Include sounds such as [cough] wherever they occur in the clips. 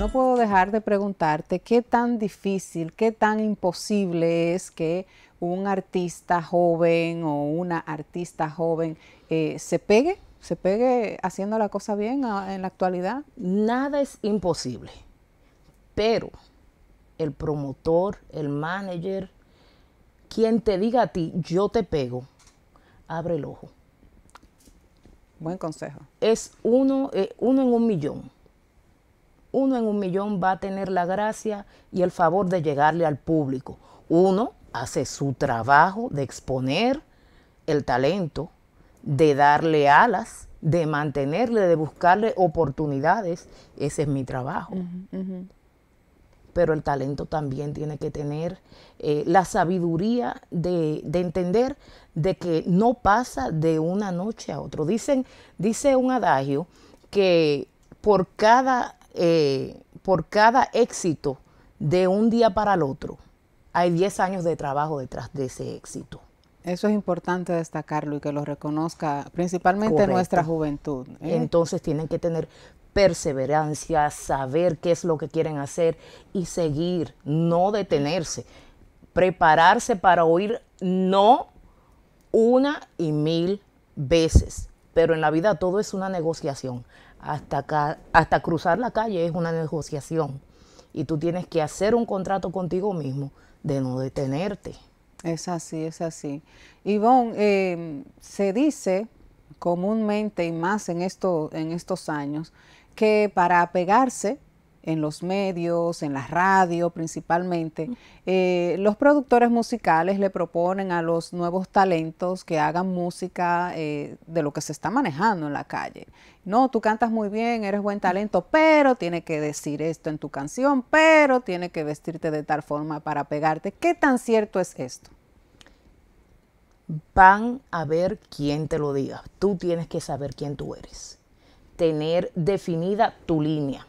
no puedo dejar de preguntarte qué tan difícil, qué tan imposible es que un artista joven o una artista joven eh, se pegue, se pegue haciendo la cosa bien ah, en la actualidad. Nada es imposible, pero el promotor, el manager, quien te diga a ti, yo te pego, abre el ojo. Buen consejo. Es uno, eh, uno en un millón uno en un millón va a tener la gracia y el favor de llegarle al público. Uno hace su trabajo de exponer el talento, de darle alas, de mantenerle, de buscarle oportunidades. Ese es mi trabajo. Pero el talento también tiene que tener eh, la sabiduría de, entender de que no pasa de una noche a otro. Dicen, dice un adagio que por cada eh, por cada éxito de un día para el otro, hay 10 años de trabajo detrás de ese éxito. Eso es importante destacarlo y que lo reconozca principalmente nuestra juventud. ¿eh? Entonces tienen que tener perseverancia, saber qué es lo que quieren hacer y seguir, no detenerse, prepararse para oír no una y mil veces. Pero en la vida todo es una negociación hasta, acá, hasta cruzar la calle es una negociación y tú tienes que hacer un contrato contigo mismo de no detenerte. Es así, es así. Ivonne, em, se dice comúnmente y más en, esto, en estos años que para apegarse en los medios, en la radio principalmente, eh, los productores musicales le proponen a los nuevos talentos que hagan música eh, de lo que se está manejando en la calle. No, tú cantas muy bien, eres buen talento, pero tiene que decir esto en tu canción, pero tiene que vestirte de tal forma para pegarte. ¿Qué tan cierto es esto? Van a ver quién te lo diga. Tú tienes que saber quién tú eres. Tener definida tu línea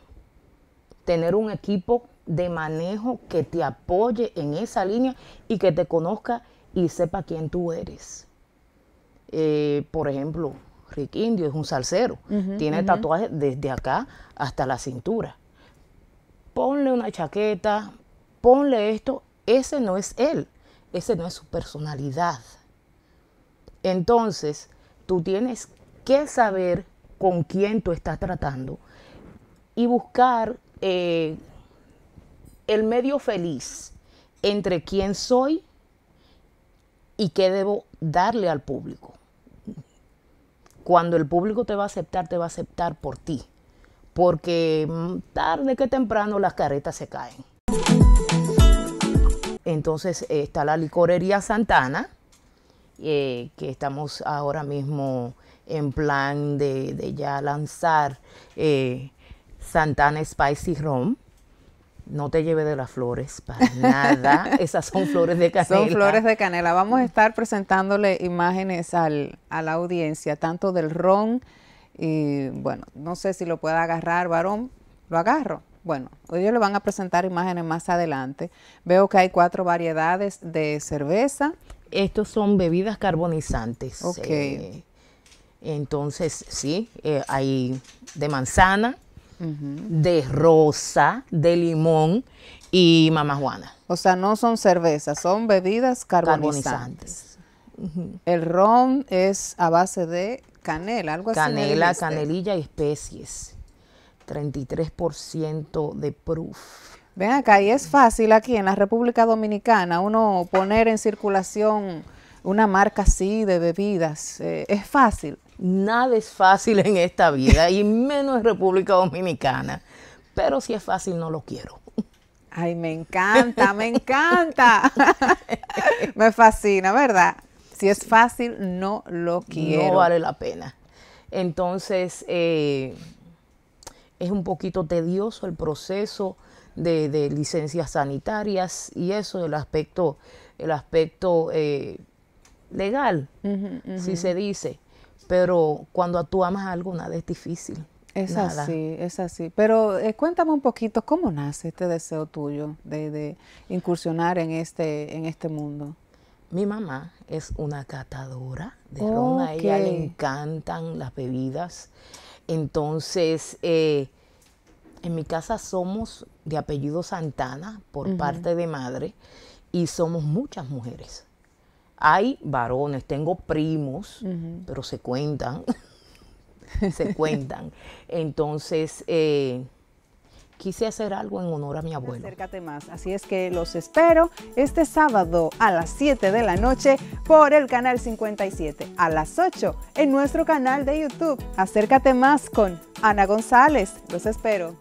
tener un equipo de manejo que te apoye en esa línea y que te conozca y sepa quién tú eres. Eh, por ejemplo, Rick Indio es un salsero, tiene tatuajes desde acá hasta la cintura. Ponle una chaqueta, ponle esto, ese no es él, ese no es su personalidad. Entonces, tú tienes que saber con quién tú estás tratando y buscar eh, el medio feliz entre quién soy y qué debo darle al público. Cuando el público te va a aceptar, te va a aceptar por ti, porque tarde que temprano las carretas se caen. Entonces eh, está la licorería Santana, eh, que estamos ahora mismo en plan de, ya lanzar Santana Spicy Rum. No te lleve de las flores para nada. [laughs] Esas son flores de canela. Son flores de canela. Vamos a estar presentándole imágenes a la audiencia, tanto del ron, y bueno, no sé si lo pueda agarrar, varón, lo agarro. Bueno, ellos le van a presentar imágenes más adelante. Veo que hay cuatro variedades de cerveza. Estos son bebidas carbonizantes. Ok. Eh, entonces, sí, eh, hay de manzana, de rosa, de limón y mamajuana. O sea, no son cervezas, son bebidas carbonizantes. El ron es a base de canela, algo así. Canela, canelilla y especies. 33% de proof. Ven acá, y es fácil aquí en la República Dominicana uno poner en circulación una marca así de bebidas. Eh, es fácil. Nada es fácil en esta vida y menos en República Dominicana. Pero si es fácil, no lo quiero. Ay, me encanta, me encanta. [laughs] me fascina, ¿verdad? Si es fácil, no lo quiero. No vale la pena. Entonces, eh, es un poquito tedioso el proceso de, licencias sanitarias y eso, el aspecto, el aspecto eh, legal, si se dice pero cuando tú amas algo, nada es difícil. Es así, es así. Pero eh, cuéntame un poquito, ¿cómo nace este deseo tuyo de, incursionar en este, en este mundo? Mi mamá es una catadora de ron, a ella le encantan las bebidas. Entonces, eh, en mi casa somos de apellido Santana por parte de madre y somos muchas mujeres. Hay varones, tengo primos, pero se cuentan, [laughs] se cuentan. Entonces, eh, quise hacer algo en honor a mi abuelo. Acércate más, así es que los espero este sábado a las 7 de la noche por el canal 57, a las 8 en nuestro canal de YouTube. Acércate más con Ana González, los espero.